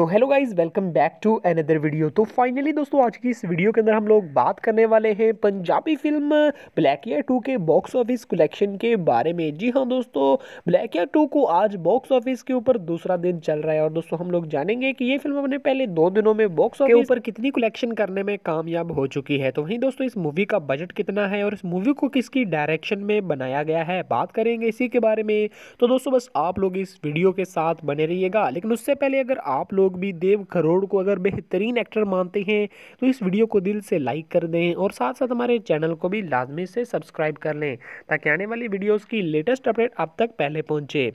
तो hello guys welcome back to another video तो finally दोस्तों आज की इस वीडियो के अंदर हम लोग बात करने वाले हैं Punjabi film Blackia two के बॉक्स ऑफिस कलेक्शन के बारे में जी हाँ दोस्तों ब्लैक ईयर टू को आज बॉक्स ऑफिस के ऊपर दूसरा दिन चल रहा है और दोस्तों हम लोग जानेंगे कि ये फिल्म अपने पहले दो दिनों में बॉक्स ऑफिस के ऊपर कितनी कलेक्शन करने में कामयाब हो चुकी है तो वहीं दोस्तों इस मूवी का बजट कितना है और इस मूवी को किसकी डायरेक्शन में बनाया गया है बात करेंगे इसी के बारे में तो दोस्तों बस आप लोग इस वीडियो के साथ बने रहिएगा लेकिन उससे पहले अगर आप लोग लोग भी देव खरोड़ को अगर बेहतरीन एक्टर मानते हैं तो इस वीडियो को दिल से लाइक कर दें और साथ साथ हमारे चैनल को भी लाजमी से सब्सक्राइब कर लें ताकि आने वाली वीडियोज़ की लेटेस्ट अपडेट आप तक पहले पहुँचे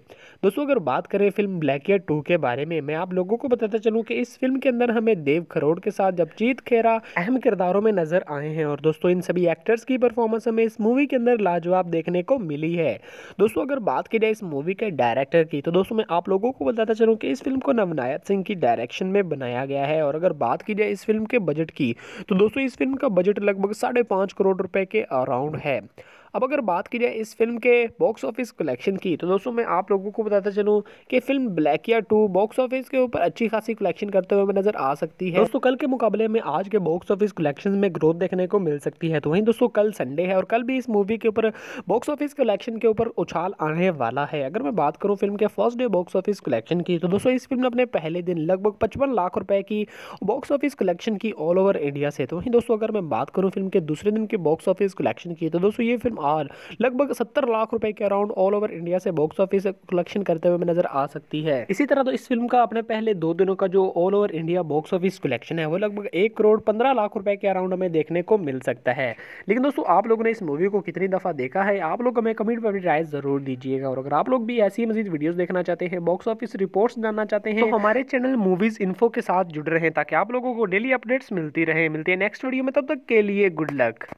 दोस्तों अगर बात करें फिल्म ब्लैक ईयर टू के बारे में मैं आप लोगों को बताता चलूँ कि इस फिल्म के अंदर हमें देव खरोड़ के साथ जबजीत खेरा अहम किरदारों में नजर आए हैं और दोस्तों इन सभी एक्टर्स की परफॉर्मेंस हमें इस मूवी के अंदर लाजवाब देखने को मिली है दोस्तों अगर बात की जाए इस मूवी के डायरेक्टर की तो दोस्तों मैं आप लोगों को बताता चलूँ कि इस फिल्म को नवनायत सिंह की डायरेक्शन में बनाया गया है और अगर बात की जाए इस फिल्म के बजट की तो दोस्तों इस फिल्म का बजट लगभग साढ़े पाँच करोड़ रुपए के अराउंड है अब अगर बात की जाए इस फिल्म के बॉक्स ऑफिस कलेक्शन की तो दोस्तों मैं आप लोगों को बताता चलूँ कि film Blackia two box office के ऊपर अच्छी खासी कलेक्शन करते हुए नजर आ सकती है दोस्तों कल के मुकाबले में आज के बॉक्स ऑफिस कलेक्शन में ग्रोथ देखने को मिल सकती है तो वहीं दोस्तों कल संडे है और कल भी इस मूवी के ऊपर बॉक्स ऑफिस कलेक्शन के ऊपर उछाल आने वाला है अगर मैं बात करूँ फिल्म के first day box office collection की तो दोस्तों इस फिल्म ने अपने पहले दिन लगभग पचपन लाख रुपए की बॉक्स ऑफिस कलेक्शन की ऑल ओवर इंडिया से तो वहीं दोस्तों अगर मैं बात करूँ फिल्म के दूसरे दिन के बॉक्स ऑफिस कलेक्शन की तो दोस्तों ये फिल्म आर लगभग सत्तर लाख रुपए के अराउंड ऑल ओवर इंडिया से बॉक्स ऑफिस कलेक्शन करते हुए नजर आ सकती है इसी तरह तो इस फिल्म का अपने पहले दो दिनों का जो all over India box office collection है वो लगभग एक करोड़ पंद्रह लाख रुपए के अराउंड हमें देखने को मिल सकता है लेकिन दोस्तों आप लोगों ने इस मूवी को कितनी दफा देखा है आप लोग हमें कमेंट पर राय जरूर दीजिएगा और अगर आप लोग भी ऐसी मजीद वीडियो देखना चाहते हैं बॉक्स ऑफिस रिपोर्ट जानना चाहते हैं तो हमारे चैनल मूवीज इन्फो के साथ जुड़ रहे हैं ताकि आप लोगों को डेली अपडेट्स मिलती रहे मिलती है नेक्स्ट वीडियो में तब तक के लिए गुड लक